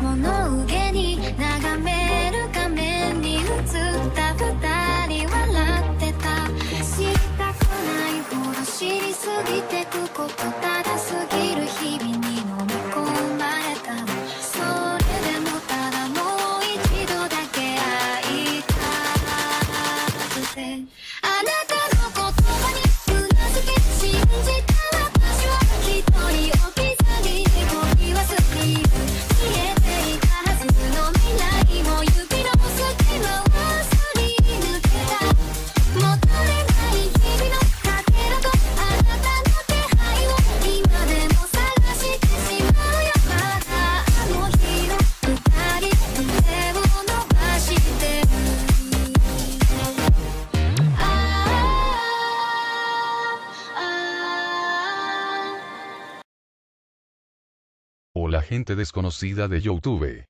物憂げに眺める画面に映った二人笑ってた知りたくないほど知りすぎてくことだ desconocida de YouTube.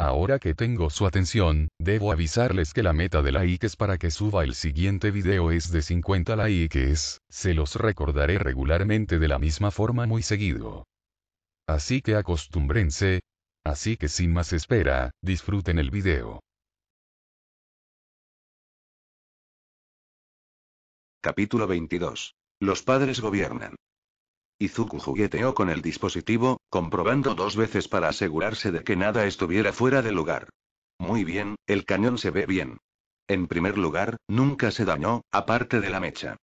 Ahora que tengo su atención, debo avisarles que la meta de likes para que suba el siguiente video es de 50 likes, se los recordaré regularmente de la misma forma muy seguido. Así que acostúmbrense, Así que sin más espera, disfruten el video. Capítulo 22. Los padres gobiernan. Izuku jugueteó con el dispositivo, comprobando dos veces para asegurarse de que nada estuviera fuera de lugar. Muy bien, el cañón se ve bien. En primer lugar, nunca se dañó, aparte de la mecha.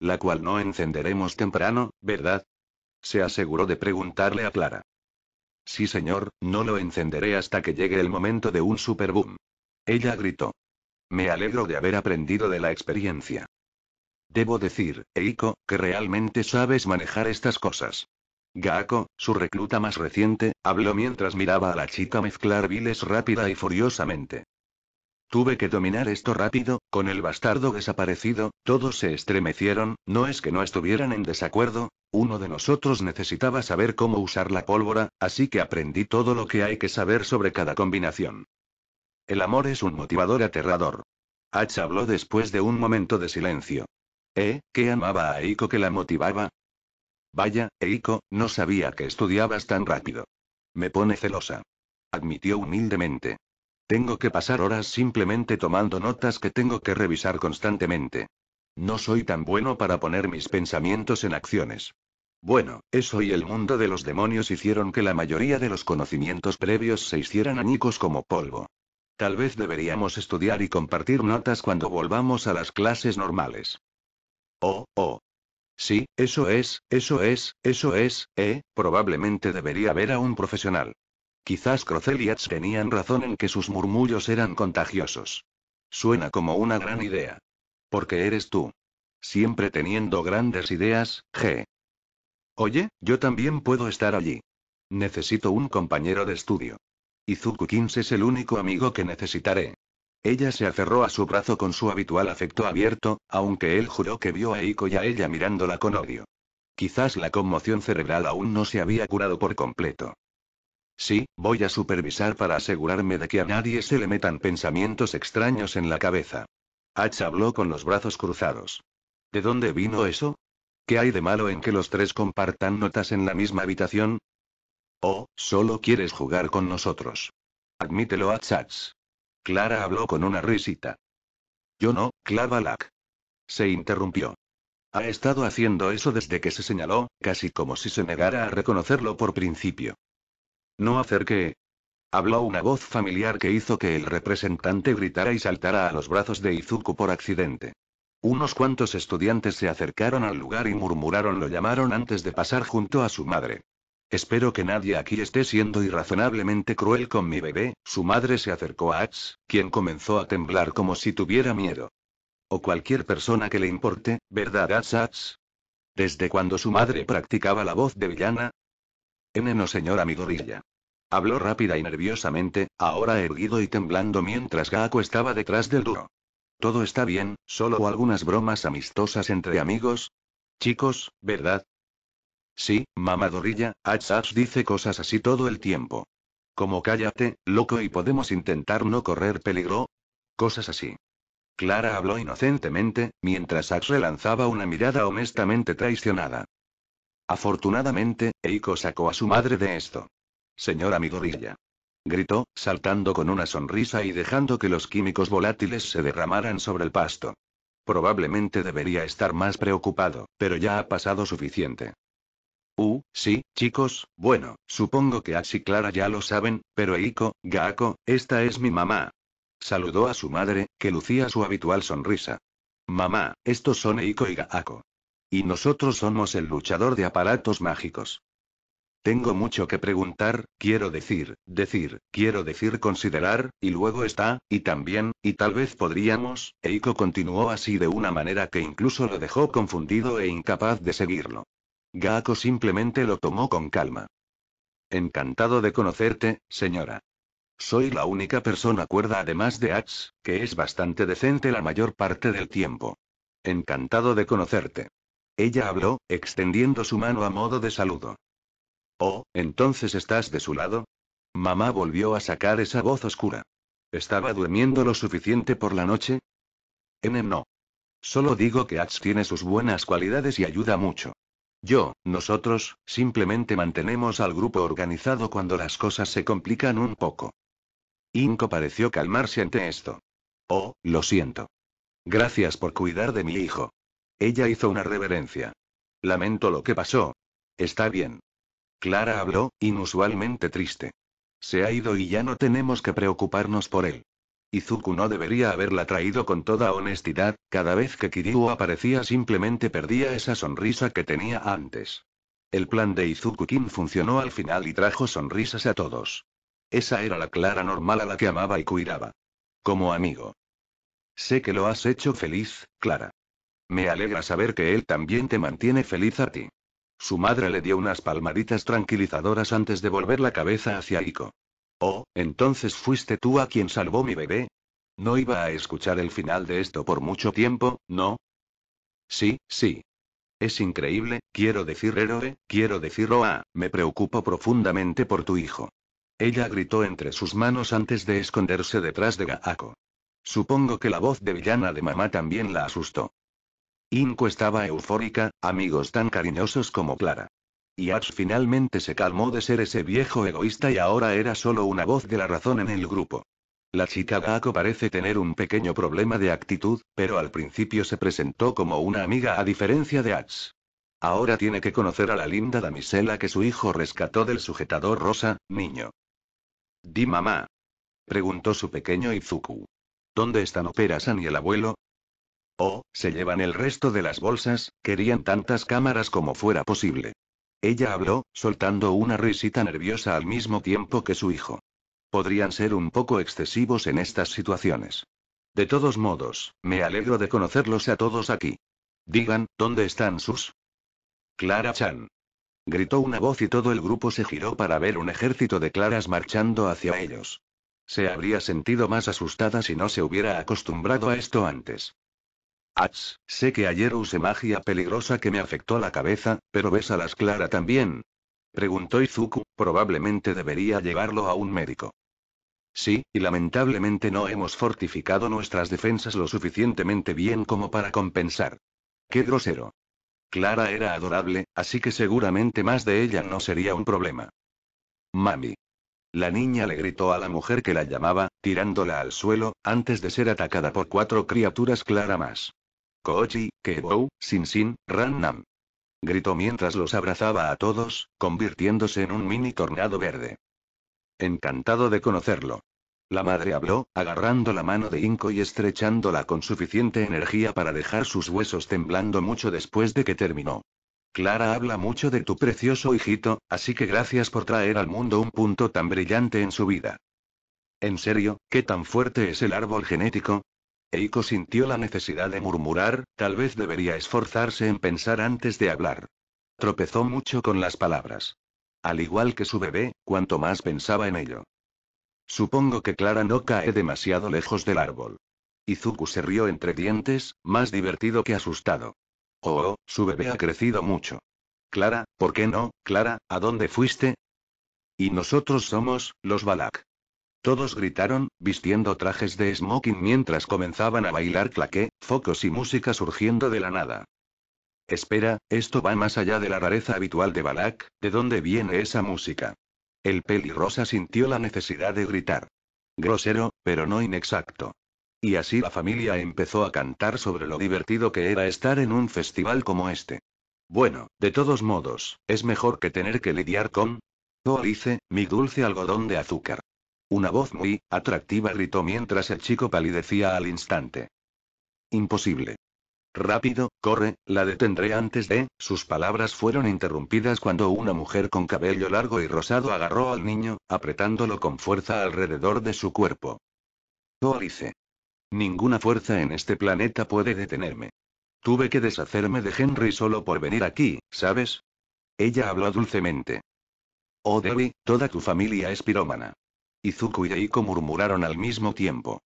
La cual no encenderemos temprano, ¿verdad? Se aseguró de preguntarle a Clara. Sí, señor, no lo encenderé hasta que llegue el momento de un superboom. Ella gritó. Me alegro de haber aprendido de la experiencia. Debo decir, Eiko, que realmente sabes manejar estas cosas. Gaako, su recluta más reciente, habló mientras miraba a la chica mezclar viles rápida y furiosamente. Tuve que dominar esto rápido, con el bastardo desaparecido, todos se estremecieron, no es que no estuvieran en desacuerdo, uno de nosotros necesitaba saber cómo usar la pólvora, así que aprendí todo lo que hay que saber sobre cada combinación. El amor es un motivador aterrador. H habló después de un momento de silencio. ¿Eh? ¿Qué amaba a Eiko que la motivaba? Vaya, Eiko, no sabía que estudiabas tan rápido. Me pone celosa. Admitió humildemente. Tengo que pasar horas simplemente tomando notas que tengo que revisar constantemente. No soy tan bueno para poner mis pensamientos en acciones. Bueno, eso y el mundo de los demonios hicieron que la mayoría de los conocimientos previos se hicieran añicos como polvo. Tal vez deberíamos estudiar y compartir notas cuando volvamos a las clases normales. Oh, oh. Sí, eso es, eso es, eso es, eh, probablemente debería ver a un profesional. Quizás Crocel tenían razón en que sus murmullos eran contagiosos. Suena como una gran idea. Porque eres tú. Siempre teniendo grandes ideas, G. Oye, yo también puedo estar allí. Necesito un compañero de estudio. Izuku Kins es el único amigo que necesitaré. Ella se aferró a su brazo con su habitual afecto abierto, aunque él juró que vio a Iko y a ella mirándola con odio. Quizás la conmoción cerebral aún no se había curado por completo. Sí, voy a supervisar para asegurarme de que a nadie se le metan pensamientos extraños en la cabeza. Hach habló con los brazos cruzados. ¿De dónde vino eso? ¿Qué hay de malo en que los tres compartan notas en la misma habitación? Oh, solo quieres jugar con nosotros. Admítelo, Hatch. Clara habló con una risita. Yo no, Lack. Se interrumpió. Ha estado haciendo eso desde que se señaló, casi como si se negara a reconocerlo por principio. No acerqué. Habló una voz familiar que hizo que el representante gritara y saltara a los brazos de Izuku por accidente. Unos cuantos estudiantes se acercaron al lugar y murmuraron lo llamaron antes de pasar junto a su madre. Espero que nadie aquí esté siendo irrazonablemente cruel con mi bebé. Su madre se acercó a Ax, quien comenzó a temblar como si tuviera miedo. O cualquier persona que le importe, ¿verdad, Ax ¿Desde cuando su madre practicaba la voz de villana? N no señora Midorilla. Habló rápida y nerviosamente, ahora erguido y temblando mientras Gaku estaba detrás del duro. Todo está bien, solo algunas bromas amistosas entre amigos. Chicos, ¿verdad? Sí, ax Ax dice cosas así todo el tiempo. Como cállate, loco y podemos intentar no correr peligro. Cosas así. Clara habló inocentemente, mientras Ax lanzaba una mirada honestamente traicionada. Afortunadamente, Eiko sacó a su madre de esto. Señora Midorilla. Gritó, saltando con una sonrisa y dejando que los químicos volátiles se derramaran sobre el pasto. Probablemente debería estar más preocupado, pero ya ha pasado suficiente. Uh, sí, chicos, bueno, supongo que así y Clara ya lo saben, pero Eiko, Gaako, esta es mi mamá. Saludó a su madre, que lucía su habitual sonrisa. Mamá, estos son Eiko y Gaako. Y nosotros somos el luchador de aparatos mágicos. Tengo mucho que preguntar, quiero decir, decir, quiero decir considerar, y luego está, y también, y tal vez podríamos, Eiko continuó así de una manera que incluso lo dejó confundido e incapaz de seguirlo. Gako simplemente lo tomó con calma. Encantado de conocerte, señora. Soy la única persona cuerda además de Ats, que es bastante decente la mayor parte del tiempo. Encantado de conocerte. Ella habló, extendiendo su mano a modo de saludo. Oh, entonces estás de su lado. Mamá volvió a sacar esa voz oscura. ¿Estaba durmiendo lo suficiente por la noche? N no. Solo digo que Ats tiene sus buenas cualidades y ayuda mucho. Yo, nosotros, simplemente mantenemos al grupo organizado cuando las cosas se complican un poco. Inco pareció calmarse ante esto. Oh, lo siento. Gracias por cuidar de mi hijo. Ella hizo una reverencia. Lamento lo que pasó. Está bien. Clara habló, inusualmente triste. Se ha ido y ya no tenemos que preocuparnos por él. Izuku no debería haberla traído con toda honestidad, cada vez que Kiryu aparecía simplemente perdía esa sonrisa que tenía antes. El plan de Izuku Kim funcionó al final y trajo sonrisas a todos. Esa era la Clara normal a la que amaba y cuidaba. Como amigo. Sé que lo has hecho feliz, Clara. Me alegra saber que él también te mantiene feliz a ti. Su madre le dio unas palmaditas tranquilizadoras antes de volver la cabeza hacia Iko. Oh, entonces fuiste tú a quien salvó mi bebé. No iba a escuchar el final de esto por mucho tiempo, ¿no? Sí, sí. Es increíble, quiero decir héroe, quiero decir Roa, me preocupo profundamente por tu hijo. Ella gritó entre sus manos antes de esconderse detrás de Gaako. Supongo que la voz de villana de mamá también la asustó. Inco estaba eufórica, amigos tan cariñosos como Clara. Y Ash finalmente se calmó de ser ese viejo egoísta y ahora era solo una voz de la razón en el grupo. La chica Gako parece tener un pequeño problema de actitud, pero al principio se presentó como una amiga a diferencia de Ash. Ahora tiene que conocer a la linda damisela que su hijo rescató del sujetador rosa, niño. Di mamá. Preguntó su pequeño Izuku. ¿Dónde están Opera-san y el abuelo? Oh, se llevan el resto de las bolsas, querían tantas cámaras como fuera posible. Ella habló, soltando una risita nerviosa al mismo tiempo que su hijo. Podrían ser un poco excesivos en estas situaciones. De todos modos, me alegro de conocerlos a todos aquí. Digan, ¿dónde están sus? Clara Chan. Gritó una voz y todo el grupo se giró para ver un ejército de claras marchando hacia ellos. Se habría sentido más asustada si no se hubiera acostumbrado a esto antes. Ats, sé que ayer usé magia peligrosa que me afectó la cabeza, pero ves a Clara también. Preguntó Izuku, probablemente debería llevarlo a un médico. Sí, y lamentablemente no hemos fortificado nuestras defensas lo suficientemente bien como para compensar. Qué grosero. Clara era adorable, así que seguramente más de ella no sería un problema. Mami. La niña le gritó a la mujer que la llamaba, tirándola al suelo, antes de ser atacada por cuatro criaturas Clara más. Koji, Kebou, Sin Sin, Ran Gritó mientras los abrazaba a todos, convirtiéndose en un mini tornado verde. Encantado de conocerlo. La madre habló, agarrando la mano de Inco y estrechándola con suficiente energía para dejar sus huesos temblando mucho después de que terminó. Clara habla mucho de tu precioso hijito, así que gracias por traer al mundo un punto tan brillante en su vida. En serio, ¿qué tan fuerte es el árbol genético? Eiko sintió la necesidad de murmurar, tal vez debería esforzarse en pensar antes de hablar. Tropezó mucho con las palabras. Al igual que su bebé, cuanto más pensaba en ello. Supongo que Clara no cae demasiado lejos del árbol. Izuku se rió entre dientes, más divertido que asustado. Oh, oh su bebé ha crecido mucho. Clara, ¿por qué no? Clara, ¿a dónde fuiste? Y nosotros somos, los Balak. Todos gritaron, vistiendo trajes de smoking mientras comenzaban a bailar claqué, focos y música surgiendo de la nada. Espera, esto va más allá de la rareza habitual de Balak, ¿de dónde viene esa música? El pelirrosa sintió la necesidad de gritar. Grosero, pero no inexacto. Y así la familia empezó a cantar sobre lo divertido que era estar en un festival como este. Bueno, de todos modos, es mejor que tener que lidiar con... Oh, hice, mi dulce algodón de azúcar. Una voz muy atractiva gritó mientras el chico palidecía al instante. Imposible. Rápido, corre, la detendré antes de... Sus palabras fueron interrumpidas cuando una mujer con cabello largo y rosado agarró al niño, apretándolo con fuerza alrededor de su cuerpo. Oh Alice. Ninguna fuerza en este planeta puede detenerme. Tuve que deshacerme de Henry solo por venir aquí, ¿sabes? Ella habló dulcemente. Oh Debbie, toda tu familia es pirómana. Izuku y Deiko murmuraron al mismo tiempo.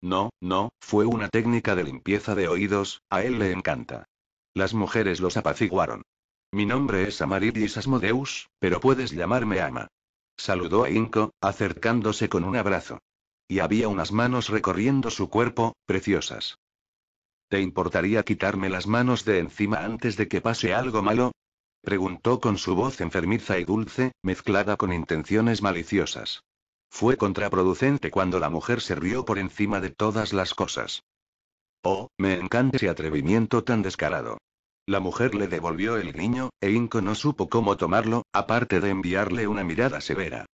No, no, fue una técnica de limpieza de oídos, a él le encanta. Las mujeres los apaciguaron. Mi nombre es Amaridis Asmodeus, pero puedes llamarme Ama. Saludó a Inko, acercándose con un abrazo. Y había unas manos recorriendo su cuerpo, preciosas. ¿Te importaría quitarme las manos de encima antes de que pase algo malo? Preguntó con su voz enfermiza y dulce, mezclada con intenciones maliciosas. Fue contraproducente cuando la mujer se rió por encima de todas las cosas. Oh, me encanta ese atrevimiento tan descarado. La mujer le devolvió el niño, e Inco no supo cómo tomarlo, aparte de enviarle una mirada severa.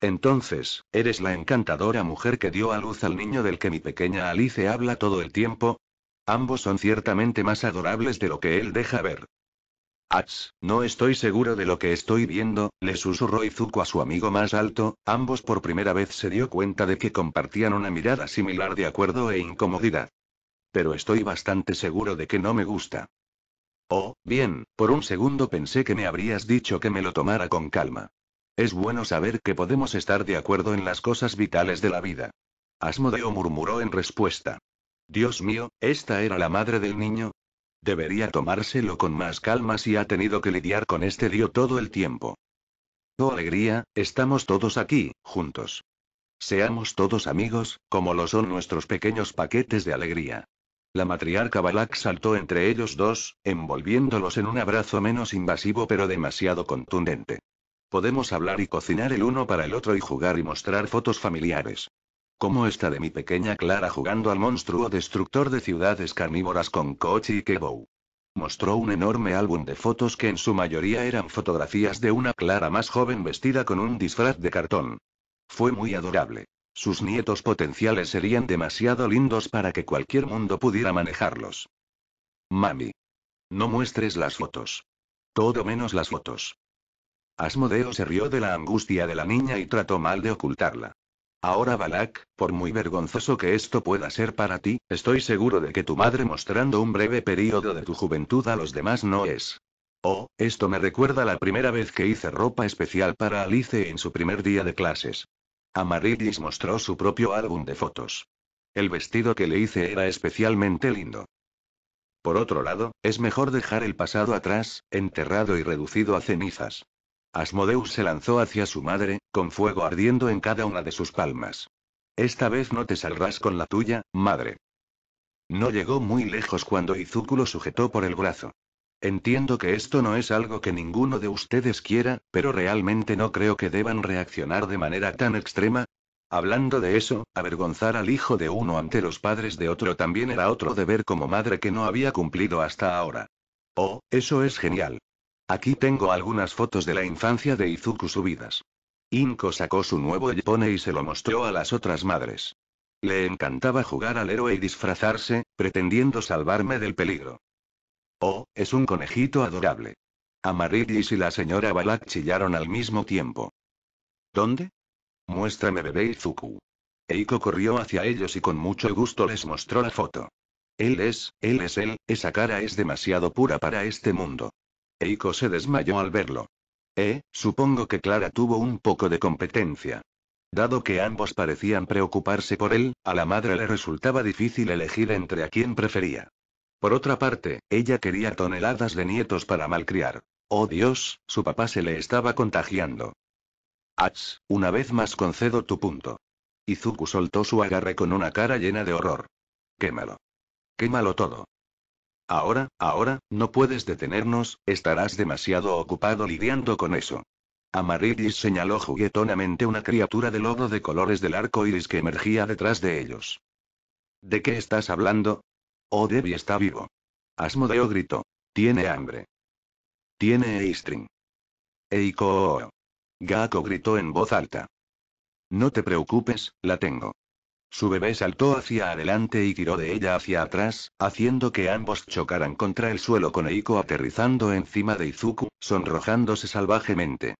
Entonces, ¿eres la encantadora mujer que dio a luz al niño del que mi pequeña Alice habla todo el tiempo? Ambos son ciertamente más adorables de lo que él deja ver no estoy seguro de lo que estoy viendo, le susurró Izuku a su amigo más alto, ambos por primera vez se dio cuenta de que compartían una mirada similar de acuerdo e incomodidad. Pero estoy bastante seguro de que no me gusta. Oh, bien, por un segundo pensé que me habrías dicho que me lo tomara con calma. Es bueno saber que podemos estar de acuerdo en las cosas vitales de la vida. Asmodeo murmuró en respuesta. Dios mío, esta era la madre del niño, Debería tomárselo con más calma si ha tenido que lidiar con este lío todo el tiempo. Oh alegría, estamos todos aquí, juntos. Seamos todos amigos, como lo son nuestros pequeños paquetes de alegría. La matriarca Balak saltó entre ellos dos, envolviéndolos en un abrazo menos invasivo pero demasiado contundente. Podemos hablar y cocinar el uno para el otro y jugar y mostrar fotos familiares. Cómo esta de mi pequeña Clara jugando al monstruo destructor de ciudades carnívoras con Kochi y Kebou. Mostró un enorme álbum de fotos que en su mayoría eran fotografías de una Clara más joven vestida con un disfraz de cartón. Fue muy adorable. Sus nietos potenciales serían demasiado lindos para que cualquier mundo pudiera manejarlos. Mami. No muestres las fotos. Todo menos las fotos. Asmodeo se rió de la angustia de la niña y trató mal de ocultarla. Ahora Balak, por muy vergonzoso que esto pueda ser para ti, estoy seguro de que tu madre mostrando un breve periodo de tu juventud a los demás no es. Oh, esto me recuerda la primera vez que hice ropa especial para Alice en su primer día de clases. Amarillis mostró su propio álbum de fotos. El vestido que le hice era especialmente lindo. Por otro lado, es mejor dejar el pasado atrás, enterrado y reducido a cenizas. Asmodeus se lanzó hacia su madre, con fuego ardiendo en cada una de sus palmas. Esta vez no te saldrás con la tuya, madre. No llegó muy lejos cuando Izúculo sujetó por el brazo. Entiendo que esto no es algo que ninguno de ustedes quiera, pero realmente no creo que deban reaccionar de manera tan extrema. Hablando de eso, avergonzar al hijo de uno ante los padres de otro también era otro deber como madre que no había cumplido hasta ahora. Oh, eso es genial. Aquí tengo algunas fotos de la infancia de Izuku subidas. Inko sacó su nuevo Yepone y se lo mostró a las otras madres. Le encantaba jugar al héroe y disfrazarse, pretendiendo salvarme del peligro. Oh, es un conejito adorable. Amarillis y la señora Balak chillaron al mismo tiempo. ¿Dónde? Muéstrame bebé Izuku. Eiko corrió hacia ellos y con mucho gusto les mostró la foto. Él es, él es él, esa cara es demasiado pura para este mundo. Eiko se desmayó al verlo. Eh, supongo que Clara tuvo un poco de competencia. Dado que ambos parecían preocuparse por él, a la madre le resultaba difícil elegir entre a quién prefería. Por otra parte, ella quería toneladas de nietos para malcriar. Oh Dios, su papá se le estaba contagiando. Ach, una vez más concedo tu punto. Izuku soltó su agarre con una cara llena de horror. Quémalo. Quémalo todo. Ahora, ahora, no puedes detenernos, estarás demasiado ocupado lidiando con eso. Amarillis señaló juguetonamente una criatura de lodo de colores del arco iris que emergía detrás de ellos. ¿De qué estás hablando? Oh, Debbie está vivo. Asmodeo gritó. Tiene hambre. Tiene Eistring. Eiko. Gako gritó en voz alta. No te preocupes, la tengo. Su bebé saltó hacia adelante y tiró de ella hacia atrás, haciendo que ambos chocaran contra el suelo con Eiko aterrizando encima de Izuku, sonrojándose salvajemente.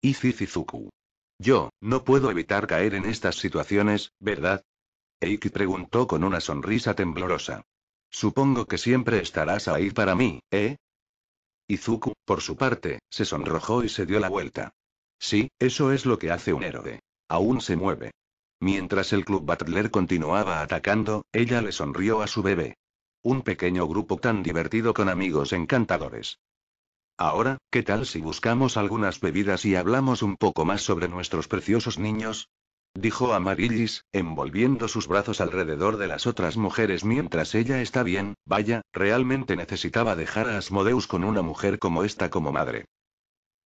Izizizuku. Izuku. Yo, no puedo evitar caer en estas situaciones, ¿verdad? Eiki preguntó con una sonrisa temblorosa. Supongo que siempre estarás ahí para mí, ¿eh? Izuku, por su parte, se sonrojó y se dio la vuelta. Sí, eso es lo que hace un héroe. Aún se mueve. Mientras el Club Butler continuaba atacando, ella le sonrió a su bebé. Un pequeño grupo tan divertido con amigos encantadores. Ahora, ¿qué tal si buscamos algunas bebidas y hablamos un poco más sobre nuestros preciosos niños? Dijo Amarillis, envolviendo sus brazos alrededor de las otras mujeres mientras ella está bien, vaya, realmente necesitaba dejar a Asmodeus con una mujer como esta como madre.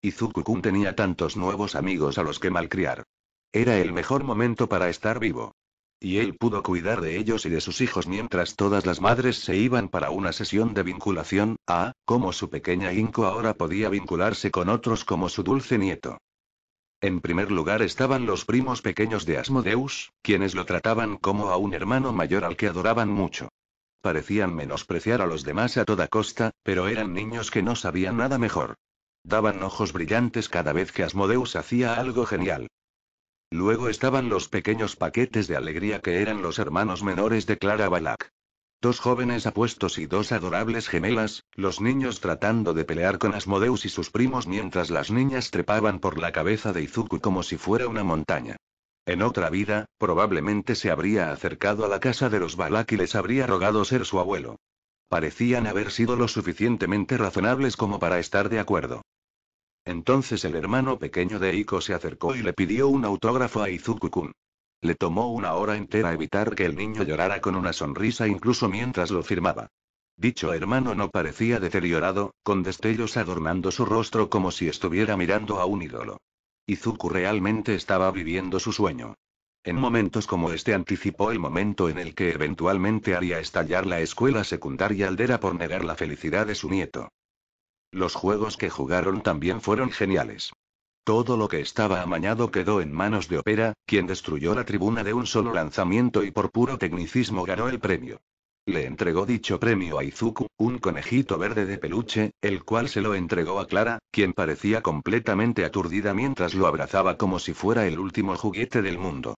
Izukukun tenía tantos nuevos amigos a los que malcriar. Era el mejor momento para estar vivo. Y él pudo cuidar de ellos y de sus hijos mientras todas las madres se iban para una sesión de vinculación, a, ah, como su pequeña Inco ahora podía vincularse con otros como su dulce nieto. En primer lugar estaban los primos pequeños de Asmodeus, quienes lo trataban como a un hermano mayor al que adoraban mucho. Parecían menospreciar a los demás a toda costa, pero eran niños que no sabían nada mejor. Daban ojos brillantes cada vez que Asmodeus hacía algo genial. Luego estaban los pequeños paquetes de alegría que eran los hermanos menores de Clara Balak. Dos jóvenes apuestos y dos adorables gemelas, los niños tratando de pelear con Asmodeus y sus primos mientras las niñas trepaban por la cabeza de Izuku como si fuera una montaña. En otra vida, probablemente se habría acercado a la casa de los Balak y les habría rogado ser su abuelo. Parecían haber sido lo suficientemente razonables como para estar de acuerdo. Entonces el hermano pequeño de Iko se acercó y le pidió un autógrafo a Izuku-kun. Le tomó una hora entera evitar que el niño llorara con una sonrisa incluso mientras lo firmaba. Dicho hermano no parecía deteriorado, con destellos adornando su rostro como si estuviera mirando a un ídolo. Izuku realmente estaba viviendo su sueño. En momentos como este anticipó el momento en el que eventualmente haría estallar la escuela secundaria aldera por negar la felicidad de su nieto. Los juegos que jugaron también fueron geniales. Todo lo que estaba amañado quedó en manos de Opera, quien destruyó la tribuna de un solo lanzamiento y por puro tecnicismo ganó el premio. Le entregó dicho premio a Izuku, un conejito verde de peluche, el cual se lo entregó a Clara, quien parecía completamente aturdida mientras lo abrazaba como si fuera el último juguete del mundo.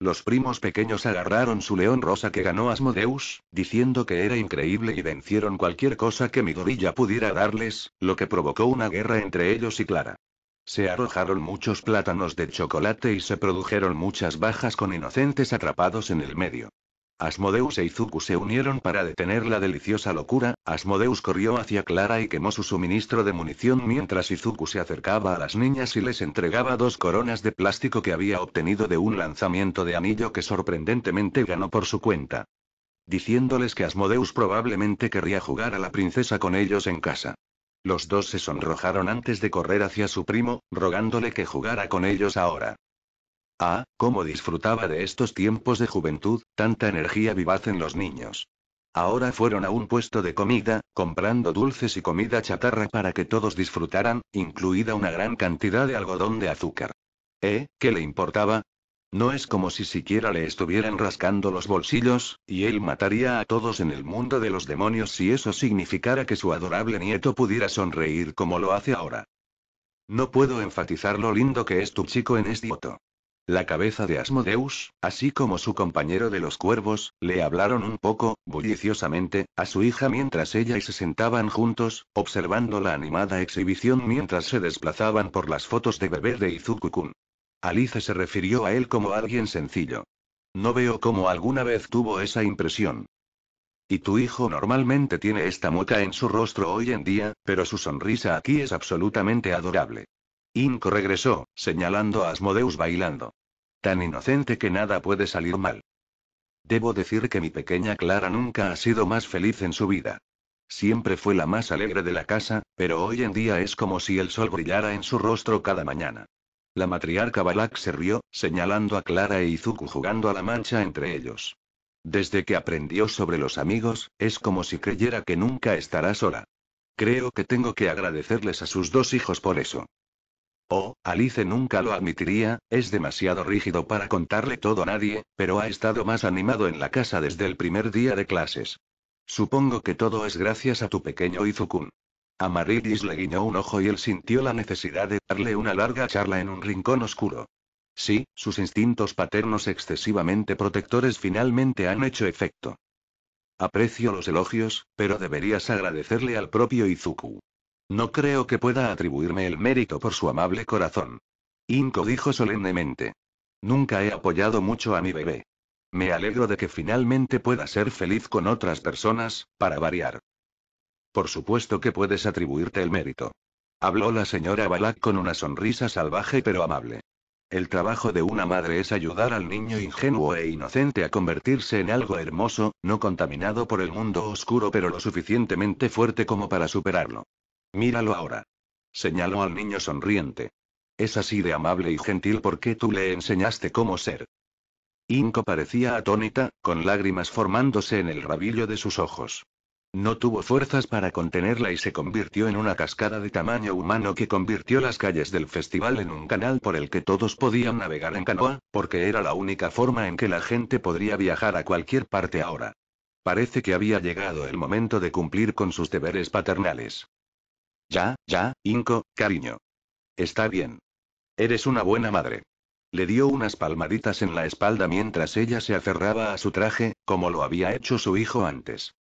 Los primos pequeños agarraron su león rosa que ganó Asmodeus, diciendo que era increíble y vencieron cualquier cosa que gorilla pudiera darles, lo que provocó una guerra entre ellos y Clara. Se arrojaron muchos plátanos de chocolate y se produjeron muchas bajas con inocentes atrapados en el medio. Asmodeus e Izuku se unieron para detener la deliciosa locura, Asmodeus corrió hacia Clara y quemó su suministro de munición mientras Izuku se acercaba a las niñas y les entregaba dos coronas de plástico que había obtenido de un lanzamiento de anillo que sorprendentemente ganó por su cuenta. Diciéndoles que Asmodeus probablemente querría jugar a la princesa con ellos en casa. Los dos se sonrojaron antes de correr hacia su primo, rogándole que jugara con ellos ahora. Ah, cómo disfrutaba de estos tiempos de juventud, tanta energía vivaz en los niños. Ahora fueron a un puesto de comida, comprando dulces y comida chatarra para que todos disfrutaran, incluida una gran cantidad de algodón de azúcar. ¿Eh? ¿Qué le importaba? No es como si siquiera le estuvieran rascando los bolsillos, y él mataría a todos en el mundo de los demonios si eso significara que su adorable nieto pudiera sonreír como lo hace ahora. No puedo enfatizar lo lindo que es tu chico en este voto. La cabeza de Asmodeus, así como su compañero de los cuervos, le hablaron un poco, bulliciosamente, a su hija mientras ella y se sentaban juntos, observando la animada exhibición mientras se desplazaban por las fotos de bebé de izuku Alice se refirió a él como alguien sencillo. No veo cómo alguna vez tuvo esa impresión. Y tu hijo normalmente tiene esta mueca en su rostro hoy en día, pero su sonrisa aquí es absolutamente adorable. Inko regresó, señalando a Asmodeus bailando. Tan inocente que nada puede salir mal. Debo decir que mi pequeña Clara nunca ha sido más feliz en su vida. Siempre fue la más alegre de la casa, pero hoy en día es como si el sol brillara en su rostro cada mañana. La matriarca Balak se rió, señalando a Clara e Izuku jugando a la mancha entre ellos. Desde que aprendió sobre los amigos, es como si creyera que nunca estará sola. Creo que tengo que agradecerles a sus dos hijos por eso. Oh, Alice nunca lo admitiría, es demasiado rígido para contarle todo a nadie, pero ha estado más animado en la casa desde el primer día de clases. Supongo que todo es gracias a tu pequeño Izukun. Amarillis le guiñó un ojo y él sintió la necesidad de darle una larga charla en un rincón oscuro. Sí, sus instintos paternos excesivamente protectores finalmente han hecho efecto. Aprecio los elogios, pero deberías agradecerle al propio Izuku. No creo que pueda atribuirme el mérito por su amable corazón. Inco dijo solemnemente. Nunca he apoyado mucho a mi bebé. Me alegro de que finalmente pueda ser feliz con otras personas, para variar. Por supuesto que puedes atribuirte el mérito. Habló la señora Balak con una sonrisa salvaje pero amable. El trabajo de una madre es ayudar al niño ingenuo e inocente a convertirse en algo hermoso, no contaminado por el mundo oscuro pero lo suficientemente fuerte como para superarlo. Míralo ahora. Señaló al niño sonriente. Es así de amable y gentil porque tú le enseñaste cómo ser. Inco parecía atónita, con lágrimas formándose en el rabillo de sus ojos. No tuvo fuerzas para contenerla y se convirtió en una cascada de tamaño humano que convirtió las calles del festival en un canal por el que todos podían navegar en canoa, porque era la única forma en que la gente podría viajar a cualquier parte ahora. Parece que había llegado el momento de cumplir con sus deberes paternales. Ya, ya, Inco, cariño. Está bien. Eres una buena madre. Le dio unas palmaditas en la espalda mientras ella se aferraba a su traje, como lo había hecho su hijo antes.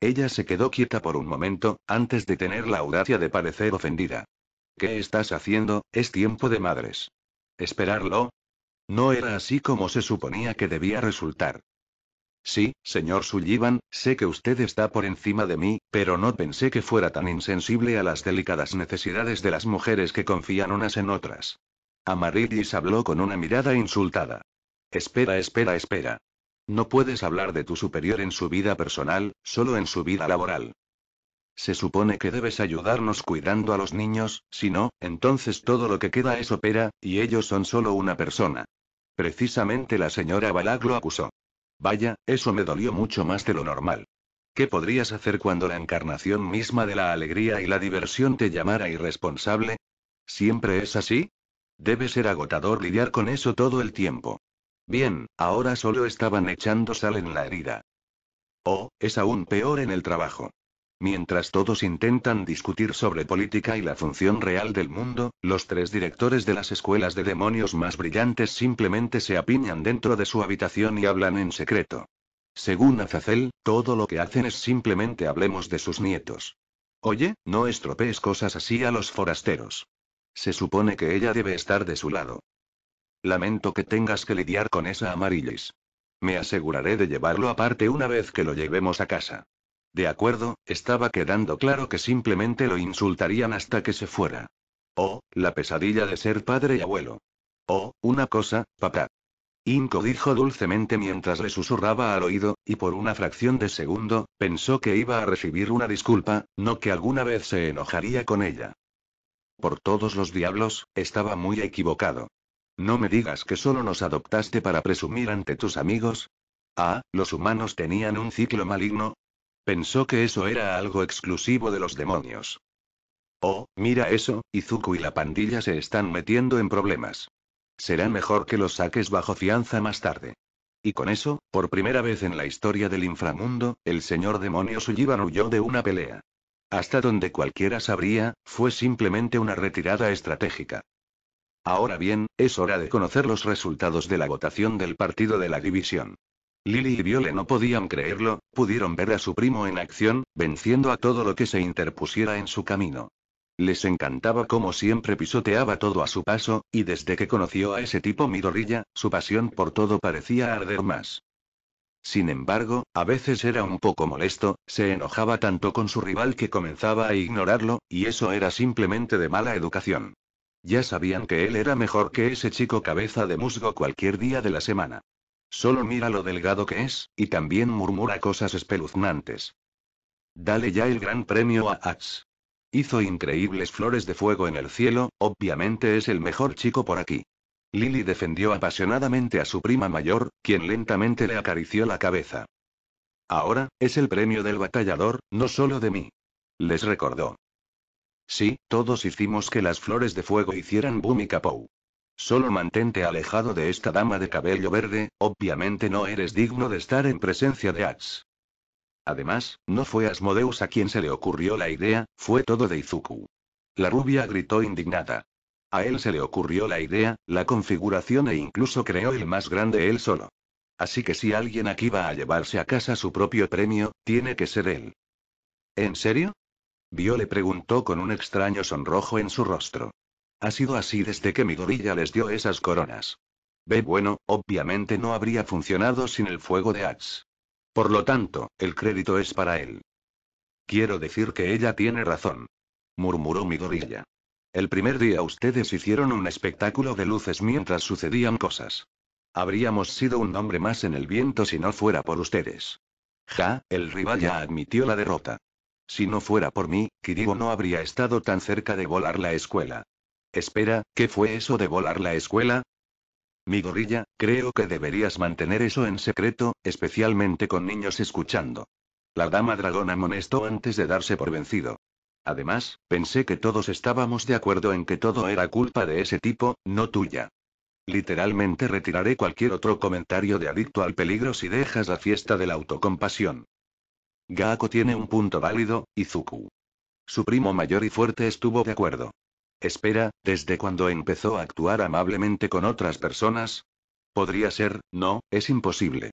Ella se quedó quieta por un momento, antes de tener la audacia de parecer ofendida. ¿Qué estás haciendo? Es tiempo de madres. ¿Esperarlo? No era así como se suponía que debía resultar. Sí, señor Sullivan, sé que usted está por encima de mí, pero no pensé que fuera tan insensible a las delicadas necesidades de las mujeres que confían unas en otras. Amarillis habló con una mirada insultada. Espera, espera, espera. No puedes hablar de tu superior en su vida personal, solo en su vida laboral. Se supone que debes ayudarnos cuidando a los niños, si no, entonces todo lo que queda es opera, y ellos son solo una persona. Precisamente la señora Balag lo acusó. Vaya, eso me dolió mucho más de lo normal. ¿Qué podrías hacer cuando la encarnación misma de la alegría y la diversión te llamara irresponsable? ¿Siempre es así? Debe ser agotador lidiar con eso todo el tiempo. Bien, ahora solo estaban echando sal en la herida. O, oh, es aún peor en el trabajo. Mientras todos intentan discutir sobre política y la función real del mundo, los tres directores de las escuelas de demonios más brillantes simplemente se apiñan dentro de su habitación y hablan en secreto. Según Azazel, todo lo que hacen es simplemente hablemos de sus nietos. Oye, no estropees cosas así a los forasteros. Se supone que ella debe estar de su lado. Lamento que tengas que lidiar con esa amarillis. Me aseguraré de llevarlo aparte una vez que lo llevemos a casa. De acuerdo, estaba quedando claro que simplemente lo insultarían hasta que se fuera. Oh, la pesadilla de ser padre y abuelo. Oh, una cosa, papá. Inco dijo dulcemente mientras le susurraba al oído, y por una fracción de segundo, pensó que iba a recibir una disculpa, no que alguna vez se enojaría con ella. Por todos los diablos, estaba muy equivocado. No me digas que solo nos adoptaste para presumir ante tus amigos. Ah, los humanos tenían un ciclo maligno, Pensó que eso era algo exclusivo de los demonios. Oh, mira eso, Izuku y la pandilla se están metiendo en problemas. Será mejor que los saques bajo fianza más tarde. Y con eso, por primera vez en la historia del inframundo, el señor demonio Sullivan huyó de una pelea. Hasta donde cualquiera sabría, fue simplemente una retirada estratégica. Ahora bien, es hora de conocer los resultados de la votación del partido de la división. Lily y Viole no podían creerlo, pudieron ver a su primo en acción, venciendo a todo lo que se interpusiera en su camino. Les encantaba como siempre pisoteaba todo a su paso, y desde que conoció a ese tipo Midorilla, su pasión por todo parecía arder más. Sin embargo, a veces era un poco molesto, se enojaba tanto con su rival que comenzaba a ignorarlo, y eso era simplemente de mala educación. Ya sabían que él era mejor que ese chico cabeza de musgo cualquier día de la semana. Solo mira lo delgado que es, y también murmura cosas espeluznantes. Dale ya el gran premio a Ax. Hizo increíbles flores de fuego en el cielo, obviamente es el mejor chico por aquí. Lily defendió apasionadamente a su prima mayor, quien lentamente le acarició la cabeza. Ahora, es el premio del batallador, no solo de mí. Les recordó. Sí, todos hicimos que las flores de fuego hicieran boom y Solo mantente alejado de esta dama de cabello verde, obviamente no eres digno de estar en presencia de Ax. Además, no fue Asmodeus a quien se le ocurrió la idea, fue todo de Izuku. La rubia gritó indignada. A él se le ocurrió la idea, la configuración e incluso creó el más grande él solo. Así que si alguien aquí va a llevarse a casa su propio premio, tiene que ser él. ¿En serio? Vio le preguntó con un extraño sonrojo en su rostro. Ha sido así desde que mi gorilla les dio esas coronas. Ve bueno, obviamente no habría funcionado sin el fuego de Axe. Por lo tanto, el crédito es para él. Quiero decir que ella tiene razón. Murmuró mi gorilla. El primer día ustedes hicieron un espectáculo de luces mientras sucedían cosas. Habríamos sido un nombre más en el viento si no fuera por ustedes. Ja, el rival ya admitió la derrota. Si no fuera por mí, Kirigo no habría estado tan cerca de volar la escuela. Espera, ¿qué fue eso de volar la escuela? Mi gorilla, creo que deberías mantener eso en secreto, especialmente con niños escuchando. La dama dragón amonestó antes de darse por vencido. Además, pensé que todos estábamos de acuerdo en que todo era culpa de ese tipo, no tuya. Literalmente retiraré cualquier otro comentario de adicto al peligro si dejas la fiesta de la autocompasión. Gako tiene un punto válido, Izuku. Su primo mayor y fuerte estuvo de acuerdo. Espera, ¿desde cuando empezó a actuar amablemente con otras personas? Podría ser, no, es imposible.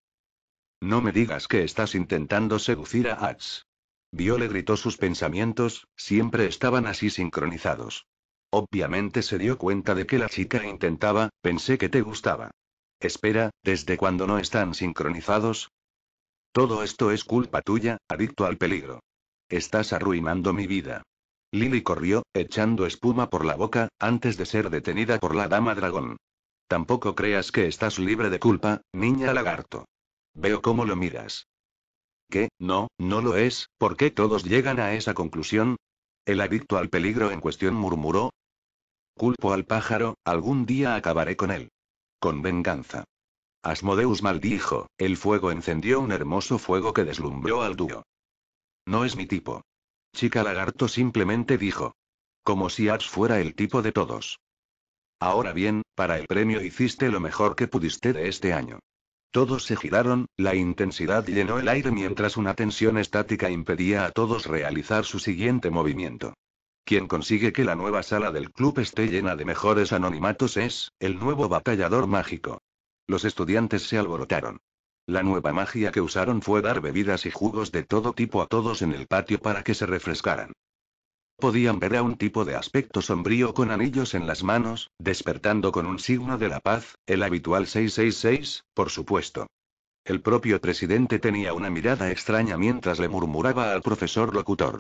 No me digas que estás intentando seducir a Hats. Viole gritó sus pensamientos, siempre estaban así sincronizados. Obviamente se dio cuenta de que la chica intentaba, pensé que te gustaba. Espera, ¿desde cuando no están sincronizados? Todo esto es culpa tuya, adicto al peligro. Estás arruinando mi vida. Lily corrió, echando espuma por la boca, antes de ser detenida por la dama dragón. Tampoco creas que estás libre de culpa, niña lagarto. Veo cómo lo miras. ¿Qué? No, no lo es, ¿por qué todos llegan a esa conclusión? El adicto al peligro en cuestión murmuró. Culpo al pájaro, algún día acabaré con él. Con venganza. Asmodeus maldijo, el fuego encendió un hermoso fuego que deslumbró al dúo. No es mi tipo. Chica Lagarto simplemente dijo. Como si Ash fuera el tipo de todos. Ahora bien, para el premio hiciste lo mejor que pudiste de este año. Todos se giraron, la intensidad llenó el aire mientras una tensión estática impedía a todos realizar su siguiente movimiento. Quien consigue que la nueva sala del club esté llena de mejores anonimatos es, el nuevo batallador mágico. Los estudiantes se alborotaron. La nueva magia que usaron fue dar bebidas y jugos de todo tipo a todos en el patio para que se refrescaran. Podían ver a un tipo de aspecto sombrío con anillos en las manos, despertando con un signo de la paz, el habitual 666, por supuesto. El propio presidente tenía una mirada extraña mientras le murmuraba al profesor locutor.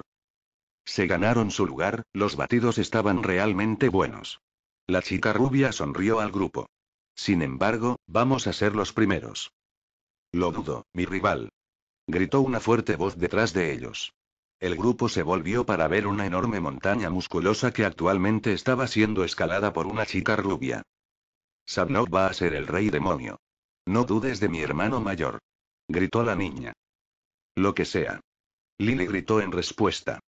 Se ganaron su lugar, los batidos estaban realmente buenos. La chica rubia sonrió al grupo. Sin embargo, vamos a ser los primeros. Lo dudo, mi rival. Gritó una fuerte voz detrás de ellos. El grupo se volvió para ver una enorme montaña musculosa que actualmente estaba siendo escalada por una chica rubia. sabno va a ser el rey demonio. No dudes de mi hermano mayor. Gritó la niña. Lo que sea. Lily gritó en respuesta.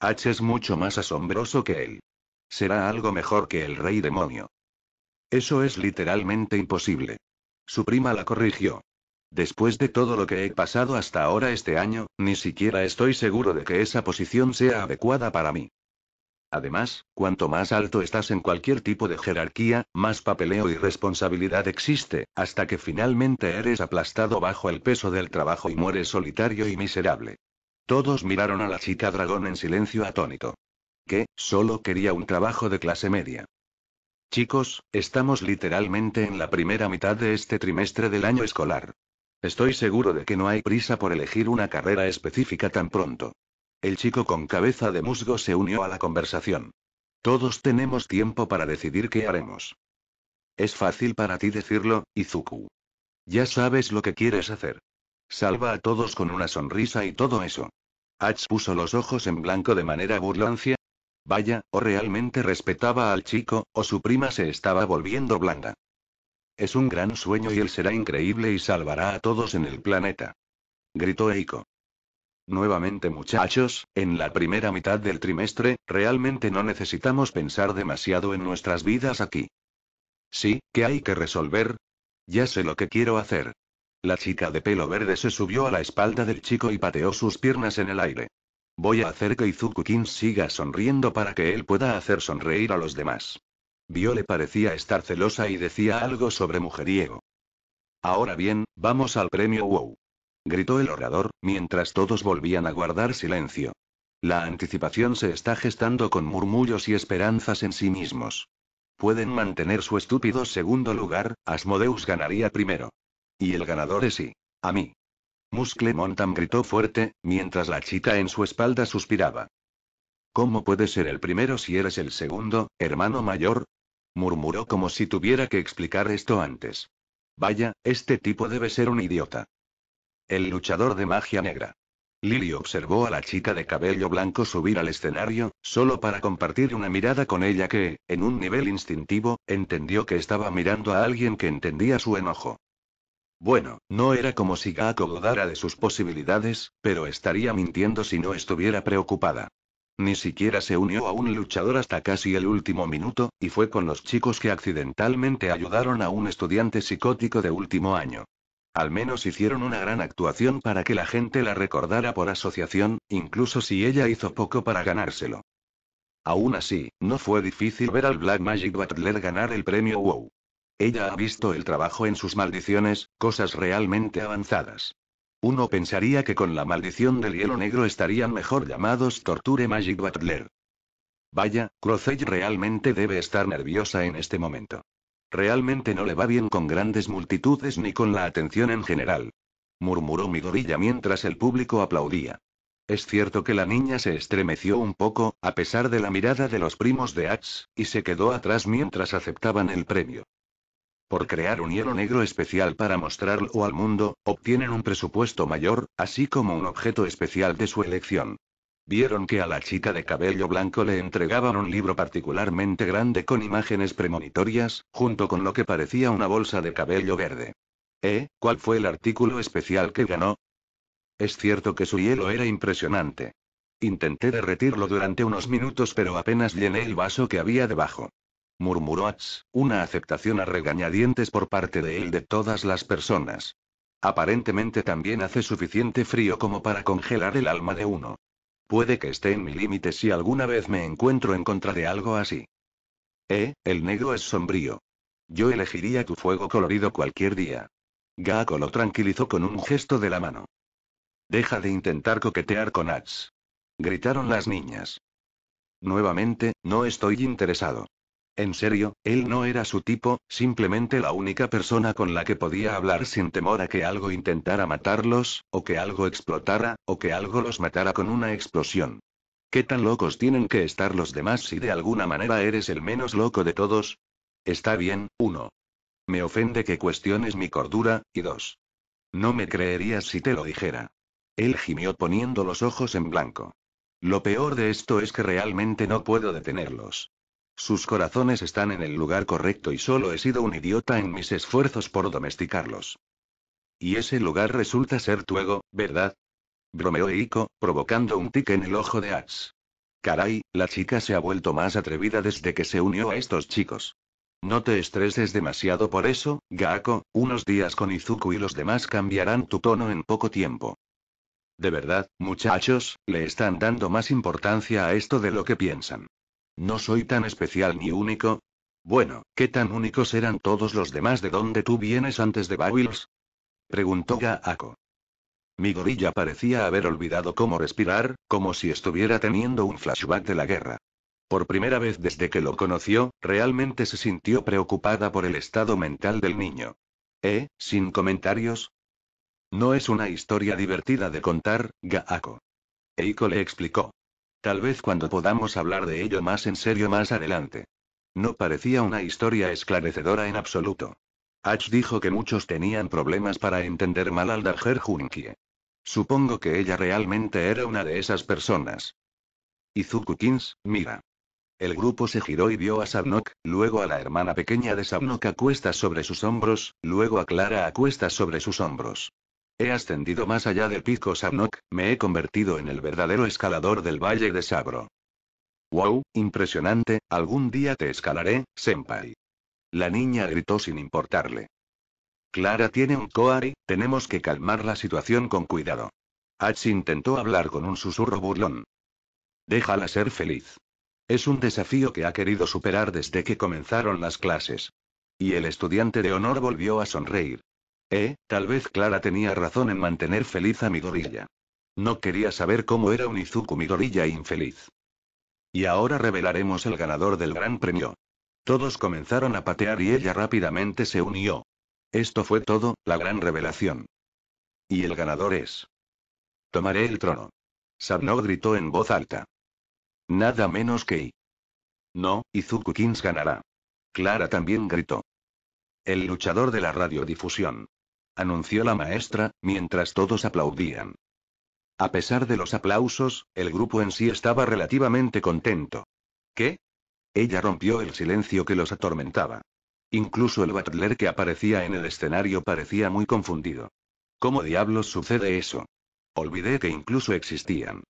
H es mucho más asombroso que él. Será algo mejor que el rey demonio. Eso es literalmente imposible. Su prima la corrigió. Después de todo lo que he pasado hasta ahora este año, ni siquiera estoy seguro de que esa posición sea adecuada para mí. Además, cuanto más alto estás en cualquier tipo de jerarquía, más papeleo y responsabilidad existe, hasta que finalmente eres aplastado bajo el peso del trabajo y mueres solitario y miserable. Todos miraron a la chica dragón en silencio atónito. Que, solo quería un trabajo de clase media. Chicos, estamos literalmente en la primera mitad de este trimestre del año escolar. Estoy seguro de que no hay prisa por elegir una carrera específica tan pronto. El chico con cabeza de musgo se unió a la conversación. Todos tenemos tiempo para decidir qué haremos. Es fácil para ti decirlo, Izuku. Ya sabes lo que quieres hacer. Salva a todos con una sonrisa y todo eso. Hatch puso los ojos en blanco de manera burlancia. Vaya, o realmente respetaba al chico, o su prima se estaba volviendo blanda. Es un gran sueño y él será increíble y salvará a todos en el planeta. Gritó Eiko. Nuevamente muchachos, en la primera mitad del trimestre, realmente no necesitamos pensar demasiado en nuestras vidas aquí. Sí, ¿qué hay que resolver? Ya sé lo que quiero hacer. La chica de pelo verde se subió a la espalda del chico y pateó sus piernas en el aire. Voy a hacer que Izuku-kin siga sonriendo para que él pueda hacer sonreír a los demás. Viole parecía estar celosa y decía algo sobre mujeriego. Ahora bien, vamos al premio WOW. Gritó el orador, mientras todos volvían a guardar silencio. La anticipación se está gestando con murmullos y esperanzas en sí mismos. Pueden mantener su estúpido segundo lugar, Asmodeus ganaría primero. Y el ganador es y. A mí. Muscle Montam gritó fuerte, mientras la chica en su espalda suspiraba. ¿Cómo puede ser el primero si eres el segundo, hermano mayor? murmuró como si tuviera que explicar esto antes. Vaya, este tipo debe ser un idiota. El luchador de magia negra. Lily observó a la chica de cabello blanco subir al escenario, solo para compartir una mirada con ella que, en un nivel instintivo, entendió que estaba mirando a alguien que entendía su enojo. Bueno, no era como si Gako dudara de sus posibilidades, pero estaría mintiendo si no estuviera preocupada. Ni siquiera se unió a un luchador hasta casi el último minuto, y fue con los chicos que accidentalmente ayudaron a un estudiante psicótico de último año. Al menos hicieron una gran actuación para que la gente la recordara por asociación, incluso si ella hizo poco para ganárselo. Aún así, no fue difícil ver al Black Magic Butler ganar el premio WOW. Ella ha visto el trabajo en sus maldiciones, cosas realmente avanzadas. Uno pensaría que con la maldición del hielo negro estarían mejor llamados Torture Magic Butler. Vaya, Crocey realmente debe estar nerviosa en este momento. Realmente no le va bien con grandes multitudes ni con la atención en general. Murmuró Midorilla mientras el público aplaudía. Es cierto que la niña se estremeció un poco, a pesar de la mirada de los primos de Axe, y se quedó atrás mientras aceptaban el premio. Por crear un hielo negro especial para mostrarlo al mundo, obtienen un presupuesto mayor, así como un objeto especial de su elección. Vieron que a la chica de cabello blanco le entregaban un libro particularmente grande con imágenes premonitorias, junto con lo que parecía una bolsa de cabello verde. ¿Eh? ¿Cuál fue el artículo especial que ganó? Es cierto que su hielo era impresionante. Intenté derretirlo durante unos minutos pero apenas llené el vaso que había debajo murmuró una aceptación a regañadientes por parte de él de todas las personas. Aparentemente también hace suficiente frío como para congelar el alma de uno. Puede que esté en mi límite si alguna vez me encuentro en contra de algo así. Eh, el negro es sombrío. Yo elegiría tu fuego colorido cualquier día. Gaako lo tranquilizó con un gesto de la mano. Deja de intentar coquetear con Ats. Gritaron las niñas. Nuevamente, no estoy interesado. En serio, él no era su tipo, simplemente la única persona con la que podía hablar sin temor a que algo intentara matarlos, o que algo explotara, o que algo los matara con una explosión. ¿Qué tan locos tienen que estar los demás si de alguna manera eres el menos loco de todos? Está bien, uno. Me ofende que cuestiones mi cordura, y dos. No me creerías si te lo dijera. Él gimió poniendo los ojos en blanco. Lo peor de esto es que realmente no puedo detenerlos. Sus corazones están en el lugar correcto y solo he sido un idiota en mis esfuerzos por domesticarlos. Y ese lugar resulta ser tu ego, ¿verdad? Bromeó Eiko, provocando un tic en el ojo de Ash. Caray, la chica se ha vuelto más atrevida desde que se unió a estos chicos. No te estreses demasiado por eso, Gako, unos días con Izuku y los demás cambiarán tu tono en poco tiempo. De verdad, muchachos, le están dando más importancia a esto de lo que piensan. No soy tan especial ni único. Bueno, ¿qué tan únicos eran todos los demás de donde tú vienes antes de Bowils? Preguntó Gaako. Mi gorilla parecía haber olvidado cómo respirar, como si estuviera teniendo un flashback de la guerra. Por primera vez desde que lo conoció, realmente se sintió preocupada por el estado mental del niño. ¿Eh? ¿Sin comentarios? No es una historia divertida de contar, Gaako. Eiko le explicó. Tal vez cuando podamos hablar de ello más en serio más adelante. No parecía una historia esclarecedora en absoluto. Ash dijo que muchos tenían problemas para entender mal al Dajer Junki. Supongo que ella realmente era una de esas personas. Izuku Kins, mira. El grupo se giró y vio a Sabnok, luego a la hermana pequeña de Sabnok acuesta sobre sus hombros, luego a Clara acuesta sobre sus hombros. He ascendido más allá del Pico Sabnok, me he convertido en el verdadero escalador del Valle de Sabro. ¡Wow! Impresionante, algún día te escalaré, Senpai. La niña gritó sin importarle. Clara tiene un koari, tenemos que calmar la situación con cuidado. Hatch intentó hablar con un susurro burlón. Déjala ser feliz. Es un desafío que ha querido superar desde que comenzaron las clases. Y el estudiante de honor volvió a sonreír. Eh, tal vez Clara tenía razón en mantener feliz a gorilla. No quería saber cómo era un Izuku Midorilla infeliz. Y ahora revelaremos el ganador del gran premio. Todos comenzaron a patear y ella rápidamente se unió. Esto fue todo, la gran revelación. Y el ganador es. Tomaré el trono. Sabno gritó en voz alta. Nada menos que No, Izuku Kings ganará. Clara también gritó. El luchador de la radiodifusión anunció la maestra, mientras todos aplaudían. A pesar de los aplausos, el grupo en sí estaba relativamente contento. ¿Qué? Ella rompió el silencio que los atormentaba. Incluso el butler que aparecía en el escenario parecía muy confundido. ¿Cómo diablos sucede eso? Olvidé que incluso existían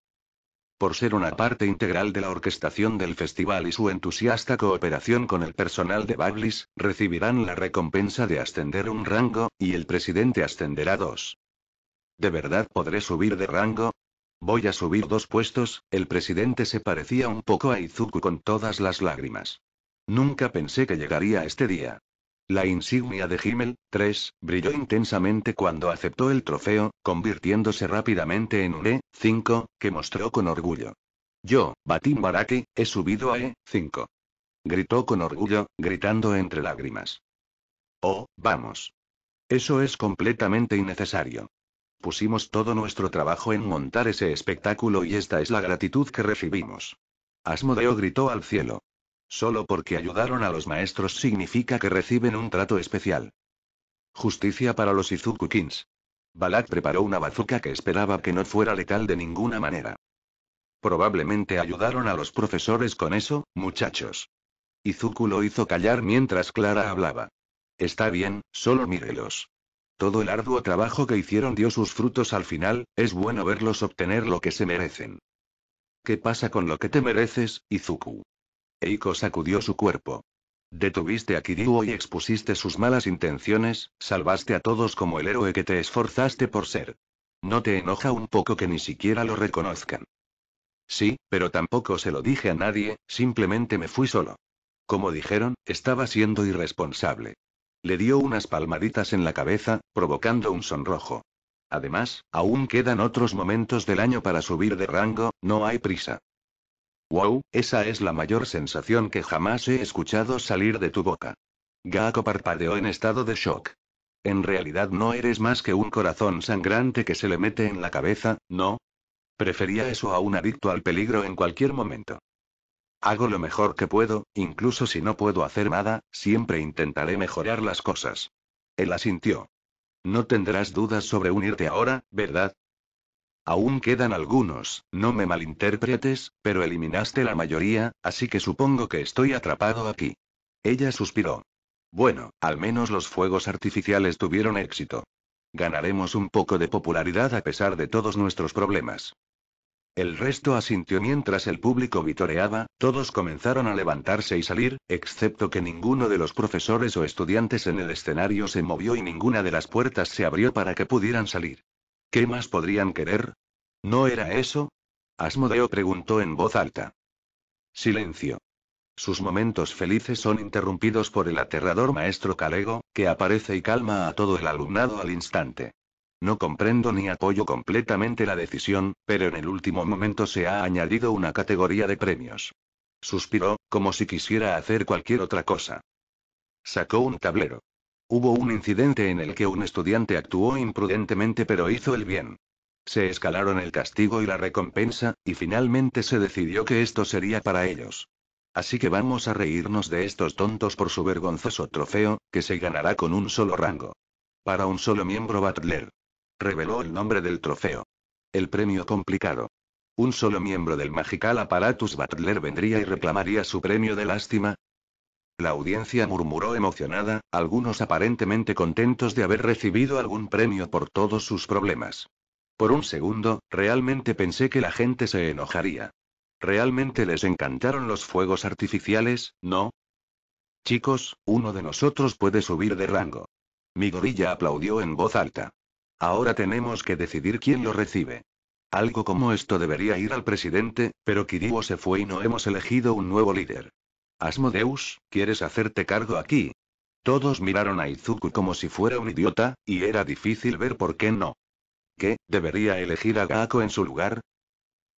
por ser una parte integral de la orquestación del festival y su entusiasta cooperación con el personal de Bablis, recibirán la recompensa de ascender un rango, y el presidente ascenderá dos. ¿De verdad podré subir de rango? Voy a subir dos puestos, el presidente se parecía un poco a Izuku con todas las lágrimas. Nunca pensé que llegaría este día. La insignia de Himmel, 3, brilló intensamente cuando aceptó el trofeo, convirtiéndose rápidamente en un E5, que mostró con orgullo. Yo, Batim Baraki, he subido a E5. Gritó con orgullo, gritando entre lágrimas. Oh, vamos. Eso es completamente innecesario. Pusimos todo nuestro trabajo en montar ese espectáculo y esta es la gratitud que recibimos. Asmodeo gritó al cielo. Solo porque ayudaron a los maestros significa que reciben un trato especial. Justicia para los Izuku Kings. Balak preparó una bazuca que esperaba que no fuera letal de ninguna manera. Probablemente ayudaron a los profesores con eso, muchachos. Izuku lo hizo callar mientras Clara hablaba. Está bien, solo mírelos. Todo el arduo trabajo que hicieron dio sus frutos al final, es bueno verlos obtener lo que se merecen. ¿Qué pasa con lo que te mereces, Izuku? Eiko sacudió su cuerpo. Detuviste a Kiryu y expusiste sus malas intenciones, salvaste a todos como el héroe que te esforzaste por ser. ¿No te enoja un poco que ni siquiera lo reconozcan? Sí, pero tampoco se lo dije a nadie, simplemente me fui solo. Como dijeron, estaba siendo irresponsable. Le dio unas palmaditas en la cabeza, provocando un sonrojo. Además, aún quedan otros momentos del año para subir de rango, no hay prisa. Wow, esa es la mayor sensación que jamás he escuchado salir de tu boca. Gako parpadeó en estado de shock. En realidad no eres más que un corazón sangrante que se le mete en la cabeza, ¿no? Prefería eso a un adicto al peligro en cualquier momento. Hago lo mejor que puedo, incluso si no puedo hacer nada, siempre intentaré mejorar las cosas. Él asintió. No tendrás dudas sobre unirte ahora, ¿verdad? Aún quedan algunos, no me malinterpretes, pero eliminaste la mayoría, así que supongo que estoy atrapado aquí. Ella suspiró. Bueno, al menos los fuegos artificiales tuvieron éxito. Ganaremos un poco de popularidad a pesar de todos nuestros problemas. El resto asintió mientras el público vitoreaba, todos comenzaron a levantarse y salir, excepto que ninguno de los profesores o estudiantes en el escenario se movió y ninguna de las puertas se abrió para que pudieran salir. ¿Qué más podrían querer? ¿No era eso? Asmodeo preguntó en voz alta. Silencio. Sus momentos felices son interrumpidos por el aterrador maestro Calego, que aparece y calma a todo el alumnado al instante. No comprendo ni apoyo completamente la decisión, pero en el último momento se ha añadido una categoría de premios. Suspiró, como si quisiera hacer cualquier otra cosa. Sacó un tablero. Hubo un incidente en el que un estudiante actuó imprudentemente pero hizo el bien. Se escalaron el castigo y la recompensa, y finalmente se decidió que esto sería para ellos. Así que vamos a reírnos de estos tontos por su vergonzoso trofeo, que se ganará con un solo rango. Para un solo miembro Butler. Reveló el nombre del trofeo. El premio complicado. Un solo miembro del magical aparatus Butler vendría y reclamaría su premio de lástima, la audiencia murmuró emocionada, algunos aparentemente contentos de haber recibido algún premio por todos sus problemas. Por un segundo, realmente pensé que la gente se enojaría. Realmente les encantaron los fuegos artificiales, ¿no? Chicos, uno de nosotros puede subir de rango. Mi gorilla aplaudió en voz alta. Ahora tenemos que decidir quién lo recibe. Algo como esto debería ir al presidente, pero Kiriwo se fue y no hemos elegido un nuevo líder. Asmodeus, ¿quieres hacerte cargo aquí? Todos miraron a Izuku como si fuera un idiota, y era difícil ver por qué no. ¿Qué, debería elegir a Gako en su lugar?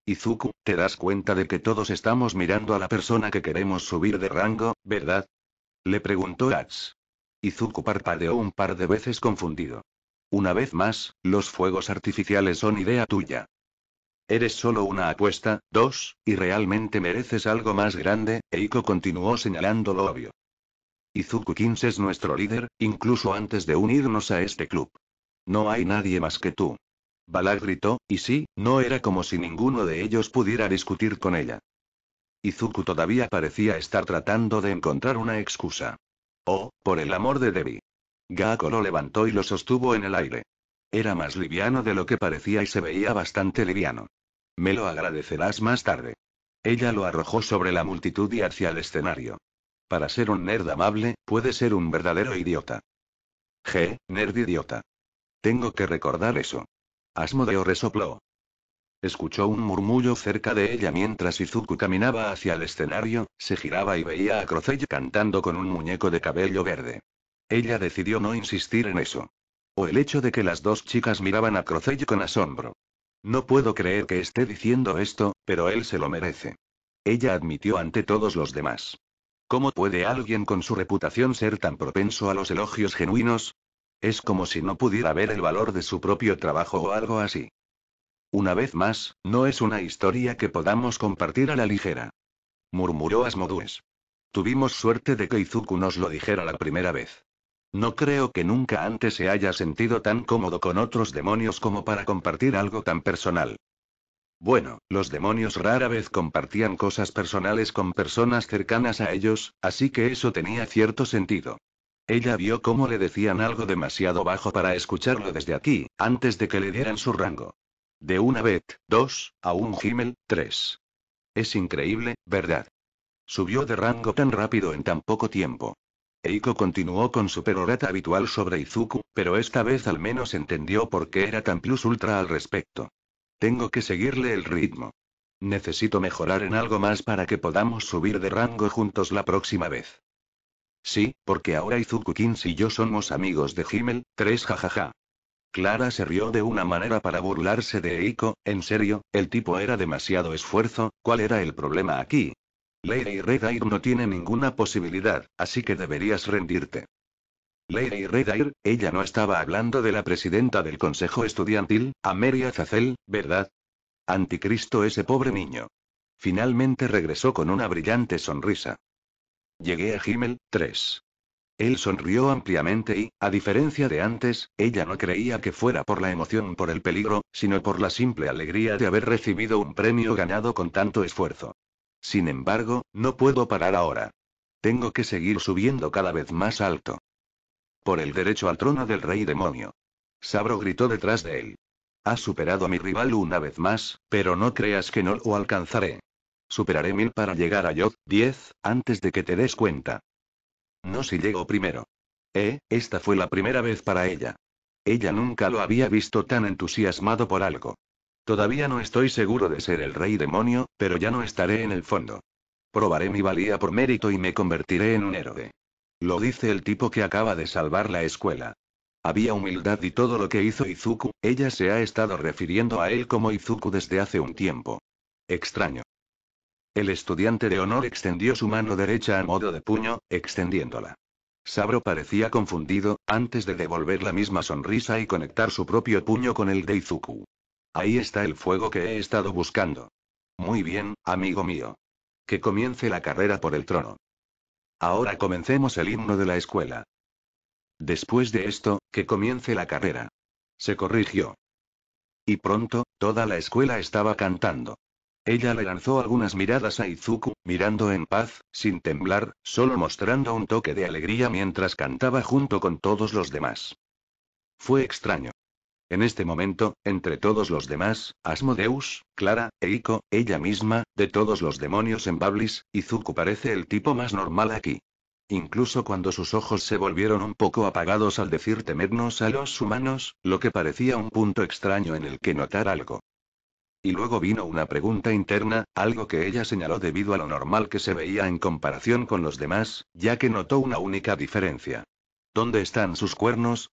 Izuku, te das cuenta de que todos estamos mirando a la persona que queremos subir de rango, ¿verdad? Le preguntó Ats. Izuku parpadeó un par de veces confundido. Una vez más, los fuegos artificiales son idea tuya. Eres solo una apuesta, dos, y realmente mereces algo más grande, Eiko continuó señalando lo obvio. Izuku Kins es nuestro líder, incluso antes de unirnos a este club. No hay nadie más que tú. Balag gritó, y sí, no era como si ninguno de ellos pudiera discutir con ella. Izuku todavía parecía estar tratando de encontrar una excusa. Oh, por el amor de Debbie. Gako lo levantó y lo sostuvo en el aire. Era más liviano de lo que parecía y se veía bastante liviano. Me lo agradecerás más tarde. Ella lo arrojó sobre la multitud y hacia el escenario. Para ser un nerd amable, puede ser un verdadero idiota. G, nerd idiota. Tengo que recordar eso. Asmodeo resopló. Escuchó un murmullo cerca de ella mientras Izuku caminaba hacia el escenario, se giraba y veía a Crocey cantando con un muñeco de cabello verde. Ella decidió no insistir en eso. O el hecho de que las dos chicas miraban a Crocey con asombro. No puedo creer que esté diciendo esto, pero él se lo merece. Ella admitió ante todos los demás. ¿Cómo puede alguien con su reputación ser tan propenso a los elogios genuinos? Es como si no pudiera ver el valor de su propio trabajo o algo así. Una vez más, no es una historia que podamos compartir a la ligera. Murmuró Asmodues. Tuvimos suerte de que Izuku nos lo dijera la primera vez. No creo que nunca antes se haya sentido tan cómodo con otros demonios como para compartir algo tan personal. Bueno, los demonios rara vez compartían cosas personales con personas cercanas a ellos, así que eso tenía cierto sentido. Ella vio cómo le decían algo demasiado bajo para escucharlo desde aquí, antes de que le dieran su rango. De una Bet, dos, a un Himmel, tres. Es increíble, ¿verdad? Subió de rango tan rápido en tan poco tiempo. Eiko continuó con su perorata habitual sobre Izuku, pero esta vez al menos entendió por qué era tan plus ultra al respecto. Tengo que seguirle el ritmo. Necesito mejorar en algo más para que podamos subir de rango juntos la próxima vez. Sí, porque ahora Izuku Kins y yo somos amigos de Himmel, 3 jajaja. Clara se rió de una manera para burlarse de Eiko, en serio, el tipo era demasiado esfuerzo, ¿cuál era el problema aquí? Lady Redair no tiene ninguna posibilidad, así que deberías rendirte. Lady Redair, ella no estaba hablando de la presidenta del Consejo Estudiantil, Ameria Zacel, ¿verdad? Anticristo ese pobre niño. Finalmente regresó con una brillante sonrisa. Llegué a Himmel, 3. Él sonrió ampliamente y, a diferencia de antes, ella no creía que fuera por la emoción por el peligro, sino por la simple alegría de haber recibido un premio ganado con tanto esfuerzo. Sin embargo, no puedo parar ahora. Tengo que seguir subiendo cada vez más alto. Por el derecho al trono del rey demonio. Sabro gritó detrás de él. Ha superado a mi rival una vez más, pero no creas que no lo alcanzaré. Superaré mil para llegar a yo diez, antes de que te des cuenta. No si llego primero. Eh, esta fue la primera vez para ella. Ella nunca lo había visto tan entusiasmado por algo. Todavía no estoy seguro de ser el rey demonio, pero ya no estaré en el fondo. Probaré mi valía por mérito y me convertiré en un héroe. Lo dice el tipo que acaba de salvar la escuela. Había humildad y todo lo que hizo Izuku, ella se ha estado refiriendo a él como Izuku desde hace un tiempo. Extraño. El estudiante de honor extendió su mano derecha a modo de puño, extendiéndola. Sabro parecía confundido, antes de devolver la misma sonrisa y conectar su propio puño con el de Izuku. Ahí está el fuego que he estado buscando. Muy bien, amigo mío. Que comience la carrera por el trono. Ahora comencemos el himno de la escuela. Después de esto, que comience la carrera. Se corrigió. Y pronto, toda la escuela estaba cantando. Ella le lanzó algunas miradas a Izuku, mirando en paz, sin temblar, solo mostrando un toque de alegría mientras cantaba junto con todos los demás. Fue extraño. En este momento, entre todos los demás, Asmodeus, Clara, Eiko, ella misma, de todos los demonios en Bablis, Izuku parece el tipo más normal aquí. Incluso cuando sus ojos se volvieron un poco apagados al decir temernos a los humanos, lo que parecía un punto extraño en el que notar algo. Y luego vino una pregunta interna, algo que ella señaló debido a lo normal que se veía en comparación con los demás, ya que notó una única diferencia. ¿Dónde están sus cuernos?